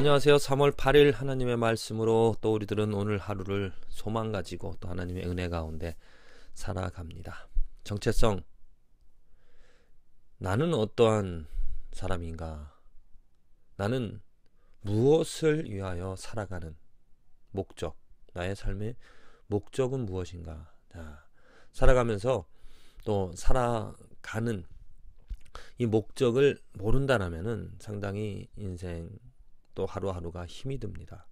안녕하세요. 3월 8일 하나님의 말씀으로 또 우리들은 오늘 하루를 소망 가지고 또 하나님의 은혜 가운데 살아갑니다. 정체성. 나는 어떠한 사람인가? 나는 무엇을 위하여 살아가는 목적, 나의 삶의 목적은 무엇인가? 자, 살아가면서 또 살아가는 이 목적을 모른다라면은 상당히 인생 또 하루하루가 힘이 듭니다.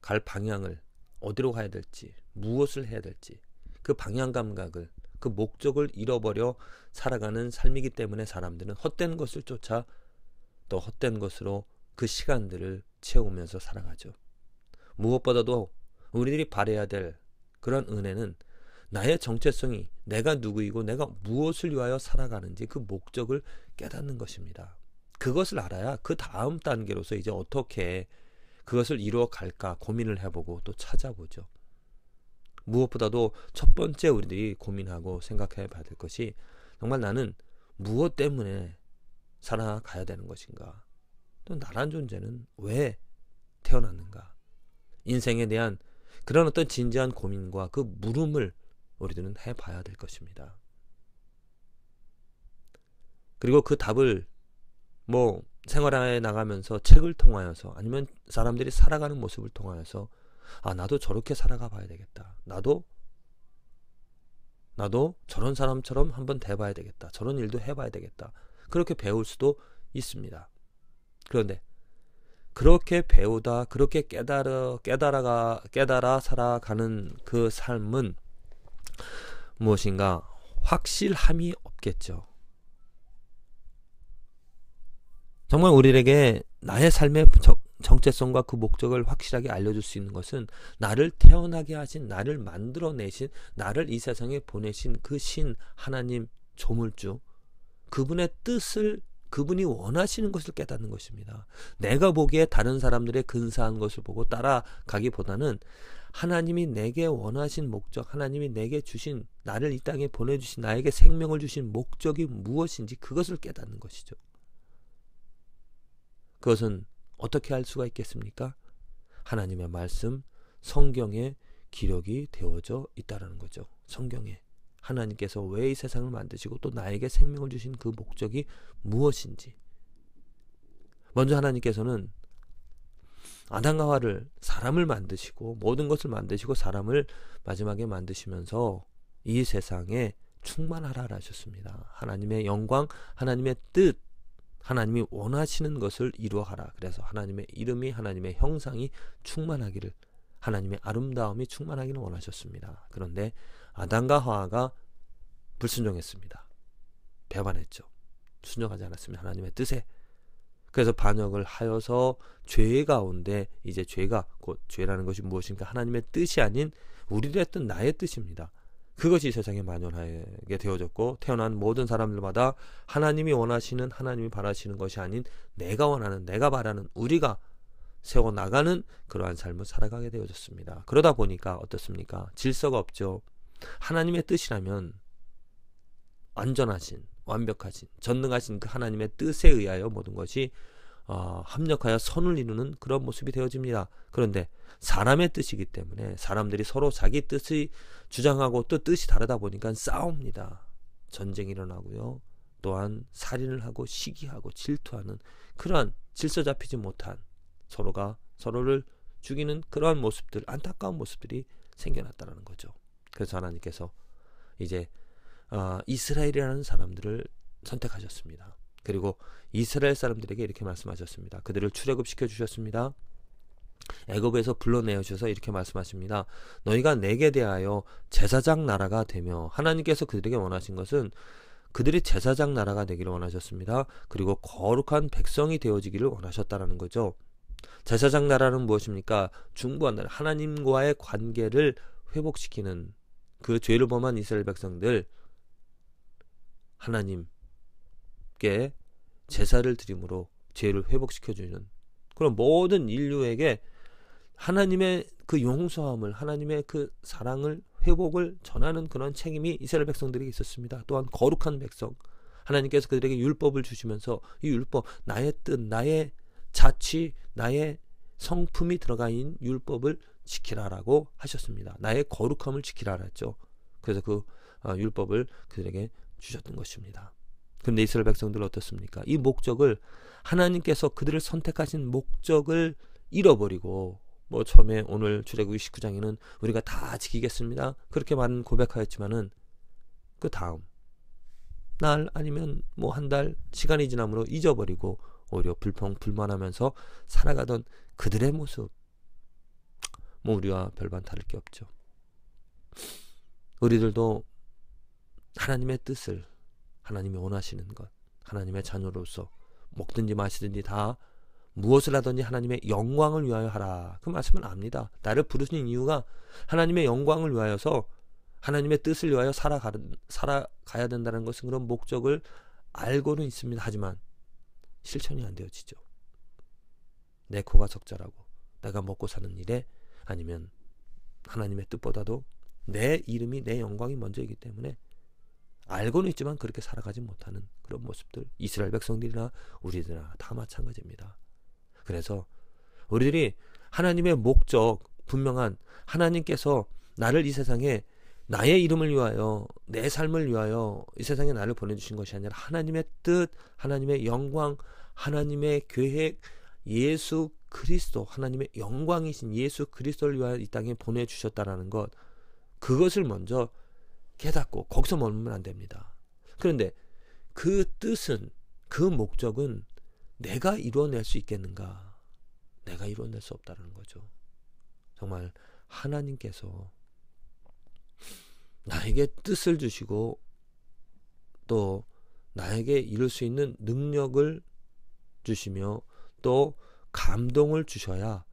갈 방향을 어디로 가야 될지, 무엇을 해야 될지, 그 방향 감각을, 그 목적을 잃어버려 살아가는 삶이기 때문에 사람들은 헛된 것을 쫓아 또 헛된 것으로 그 시간들을 채우면서 살아가죠. 무엇보다도 우리들이 바래야 될 그런 은혜는 나의 정체성이 내가 누구이고 내가 무엇을 위하여 살아가는지 그 목적을 깨닫는 것입니다. 그것을 알아야 그 다음 단계로서 이제 어떻게 그것을 이루어 갈까 고민을 해보고 또 찾아보죠. 무엇보다도 첫 번째 우리들이 고민하고 생각해 봐야 될 것이 정말 나는 무엇 때문에 살아가야 되는 것인가? 또 나란 존재는 왜 태어났는가? 인생에 대한 그런 어떤 진지한 고민과 그 물음을 우리들은 해 봐야 될 것입니다. 그리고 그 답을 뭐 생활에 나가면서 책을 통하여서 아니면 사람들이 살아가는 모습을 통하여서 아 나도 저렇게 살아가 봐야 되겠다. 나도 나도 저런 사람처럼 한번 돼봐야 되겠다. 저런 일도 해봐야 되겠다. 그렇게 배울 수도 있습니다. 그런데 그렇게 배우다 그렇게 깨달아 깨달아가 깨달아 살아가는 그 삶은 무엇인가 확실함이 없겠죠. 정말 우리에게 나의 삶의 정체성과 그 목적을 확실하게 알려줄 수 있는 것은 나를 태어나게 하신, 나를 만들어내신, 나를 이 세상에 보내신 그 신 하나님 조물주, 그분의 뜻을 그분이 원하시는 것을 깨닫는 것입니다. 내가 보기에 다른 사람들의 근사한 것을 보고 따라가기보다는 하나님이 내게 원하신 목적, 하나님이 내게 주신 나를 이 땅에 보내주신 나에게 생명을 주신 목적이 무엇인지 그것을 깨닫는 것이죠. 그것은 어떻게 할 수가 있겠습니까? 하나님의 말씀, 성경에 기록이 되어져 있다라는 거죠. 성경에 하나님께서 왜 이 세상을 만드시고 또 나에게 생명을 주신 그 목적이 무엇인지. 먼저 하나님께서는 아담과 하와를 사람을 만드시고 모든 것을 만드시고 사람을 마지막에 만드시면서 이 세상에 충만하라 하셨습니다. 하나님의 영광, 하나님의 뜻, 하나님이 원하시는 것을 이루어가라. 그래서 하나님의 이름이 하나님의 형상이 충만하기를 하나님의 아름다움이 충만하기를 원하셨습니다. 그런데 아담과 하와가 불순종했습니다. 배반했죠. 순종하지 않았습니다. 하나님의 뜻에. 그래서 반역을 하여서 죄 가운데 이제 죄가 곧 죄라는 것이 무엇인가 하나님의 뜻이 아닌 우리 했던 나의 뜻입니다. 그것이 세상에 만연하게 되어졌고 태어난 모든 사람들마다 하나님이 원하시는 하나님이 바라시는 것이 아닌 내가 원하는 내가 바라는 우리가 세워 나가는 그러한 삶을 살아가게 되어졌습니다. 그러다 보니까 어떻습니까? 질서가 없죠. 하나님의 뜻이라면 완전하신 완벽하신 전능하신 그 하나님의 뜻에 의하여 모든 것이 어, 합력하여 선을 이루는 그런 모습이 되어집니다. 그런데 사람의 뜻이기 때문에 사람들이 서로 자기 뜻이 주장하고 또 뜻이 다르다 보니까 싸웁니다. 전쟁이 일어나고요. 또한 살인을 하고 시기하고 질투하는 그러한 질서 잡히지 못한 서로가 서로를 죽이는 그러한 모습들 안타까운 모습들이 생겨났다라는 거죠. 그래서 하나님께서 이제 어, 이스라엘이라는 사람들을 선택하셨습니다. 그리고 이스라엘 사람들에게 이렇게 말씀하셨습니다. 그들을 출애굽시켜 주셨습니다. 애굽에서 불러내어 주셔서 이렇게 말씀하십니다. 너희가 내게 대하여 제사장 나라가 되며 하나님께서 그들에게 원하신 것은 그들이 제사장 나라가 되기를 원하셨습니다. 그리고 거룩한 백성이 되어지기를 원하셨다라는 거죠. 제사장 나라는 무엇입니까? 중부한 나라 하나님과의 관계를 회복시키는 그 죄를 범한 이스라엘 백성들 하나님 하나님께 제사를 드림으로 죄를 회복시켜 주는 그런 모든 인류에게 하나님의 그 용서함을 하나님의 그 사랑을 회복을 전하는 그런 책임이 이스라엘 백성들에게 있었습니다. 또한 거룩한 백성 하나님께서 그들에게 율법을 주시면서 이 율법 나의 뜻, 나의 자취, 나의 성품이 들어가 인 율법을 지키라라고 하셨습니다. 나의 거룩함을 지키라 했죠. 그래서 그 어, 율법을 그들에게 주셨던 것입니다. 그런데 이스라엘 백성들은 어떻습니까? 이 목적을 하나님께서 그들을 선택하신 목적을 잃어버리고 뭐 처음에 오늘 출애굽 19장에는 우리가 다 지키겠습니다. 그렇게 많은 고백하였지만은 그 다음 날 아니면 뭐 한 달 시간이 지나므로 잊어버리고 오히려 불평불만하면서 살아가던 그들의 모습 뭐 우리와 별반 다를 게 없죠. 우리들도 하나님의 뜻을 하나님이 원하시는 것, 하나님의 자녀로서 먹든지 마시든지 다 무엇을 하든지 하나님의 영광을 위하여 하라. 그 말씀은 압니다. 나를 부르시는 이유가 하나님의 영광을 위하여서 하나님의 뜻을 위하여 살아가, 살아가야 된다는 것은 그런 목적을 알고는 있습니다. 하지만 실천이 안 되어지죠. 내 코가 적절하고 내가 먹고 사는 일에 아니면 하나님의 뜻보다도 내 이름이 내 영광이 먼저이기 때문에 알고는 있지만 그렇게 살아가지 못하는 그런 모습들 이스라엘 백성들이나 우리들이나 다 마찬가지입니다. 그래서 우리들이 하나님의 목적 분명한 하나님께서 나를 이 세상에 나의 이름을 위하여 내 삶을 위하여 이 세상에 나를 보내주신 것이 아니라 하나님의 뜻 하나님의 영광 하나님의 계획 예수 그리스도 하나님의 영광이신 예수 그리스도를 위하여 이 땅에 보내주셨다라는 것 그것을 먼저 깨닫고 거기서 머물면 안 됩니다. 그런데 그 뜻은 그 목적은 내가 이뤄낼수 있겠는가? 내가 이뤄낼수 없다는 거죠. 정말 하나님께서 나에게 뜻을 주시고 또 나에게 이룰 수 있는 능력을 주시며 또 감동을 주셔야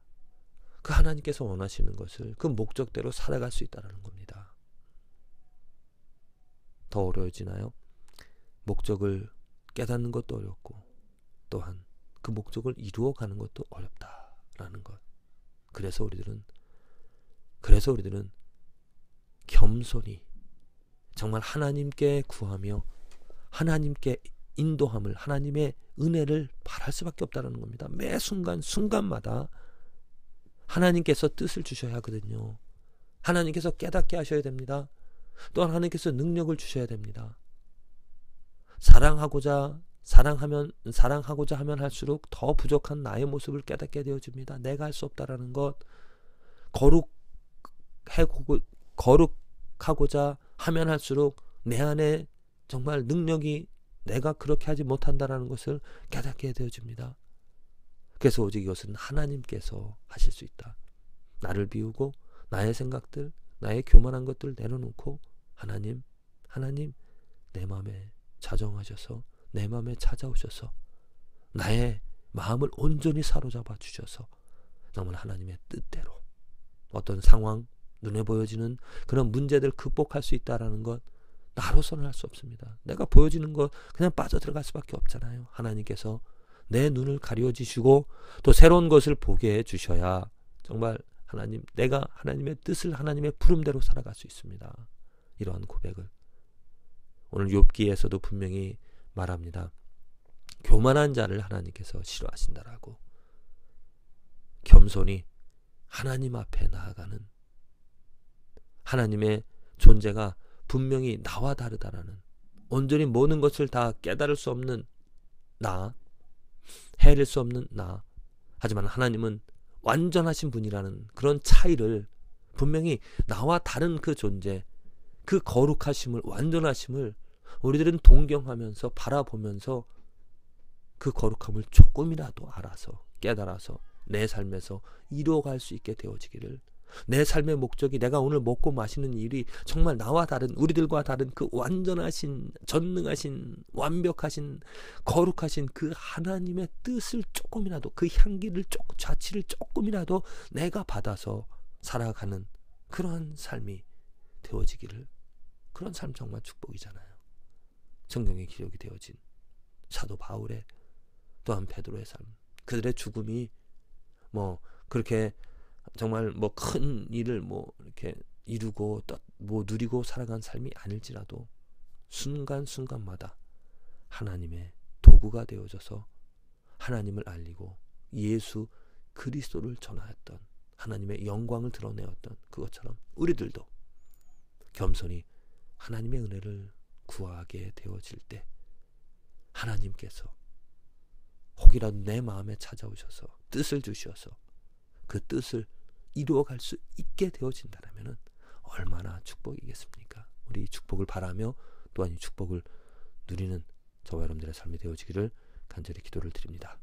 그 하나님께서 원하시는 것을 그 목적대로 살아갈 수 있다는 겁니다. 더 어려워지나요? 목적을 깨닫는 것도 어렵고 또한 그 목적을 이루어가는 것도 어렵다라는 것. 그래서 우리들은 그래서 우리들은 겸손히 정말 하나님께 구하며 하나님께 인도함을 하나님의 은혜를 바랄 수밖에 없다라는 겁니다. 매 순간 순간마다 하나님께서 뜻을 주셔야 하거든요. 하나님께서 깨닫게 하셔야 됩니다. 또한 하나님께서 능력을 주셔야 됩니다. 사랑하고자 사랑하면 사랑하고자 하면 할수록 더 부족한 나의 모습을 깨닫게 되어집니다. 내가 할 수 없다라는 것 거룩하고 거룩하고자 하면 할수록 내 안에 정말 능력이 내가 그렇게 하지 못한다라는 것을 깨닫게 되어집니다. 그래서 오직 이것은 하나님께서 하실 수 있다. 나를 비우고 나의 생각들, 나의 교만한 것들 내려놓고 하나님, 하나님, 내 마음에 자정하셔서 내 마음에 찾아오셔서 나의 마음을 온전히 사로잡아 주셔서 남은 하나님의 뜻대로 어떤 상황, 눈에 보여지는 그런 문제들 극복할 수 있다라는 것 나로서는 할 수 없습니다. 내가 보여지는 것 그냥 빠져 들어갈 수밖에 없잖아요. 하나님께서 내 눈을 가려 주시고 또 새로운 것을 보게 해 주셔야 정말 하나님 내가 하나님의 뜻을 하나님의 부름대로 살아갈 수 있습니다. 이러한 고백을 오늘 욥기에서도 분명히 말합니다. 교만한 자를 하나님께서 싫어하신다라고 겸손히 하나님 앞에 나아가는 하나님의 존재가 분명히 나와 다르다라는 온전히 모든 것을 다 깨달을 수 없는 나헤릴수 없는 나 하지만 하나님은 완전하신 분이라는 그런 차이를 분명히 나와 다른 그 존재 그 거룩하심을 완전하심을 우리들은 동경하면서 바라보면서 그 거룩함을 조금이라도 알아서 깨달아서 내 삶에서 이루어갈 수 있게 되어지기를 내 삶의 목적이 내가 오늘 먹고 마시는 일이 정말 나와 다른 우리들과 다른 그 완전하신 전능하신 완벽하신 거룩하신 그 하나님의 뜻을 조금이라도 그 향기를 조금 자취를 조금이라도 내가 받아서 살아가는 그러한 삶이 되어지기를 그런 삶 정말 축복이잖아요. 성경에 기록이 되어진 사도 바울의 또한 베드로의 삶, 그들의 죽음이 뭐 그렇게 정말 뭐 큰 일을 뭐 이렇게 이루고 뭐 누리고 살아간 삶이 아닐지라도 순간순간마다 하나님의 도구가 되어져서 하나님을 알리고 예수 그리스도를 전하였던 하나님의 영광을 드러내었던 그것처럼 우리들도 겸손히 하나님의 은혜를 구하게 되어질 때 하나님께서 혹이라도 내 마음에 찾아오셔서 뜻을 주셔서그 뜻을 이루어갈 수 있게 되어진다면 얼마나 축복이겠습니까? 우리 축복을 바라며 또한 이 축복을 누리는 저와 여러분들의 삶이 되어지기를 간절히 기도를 드립니다.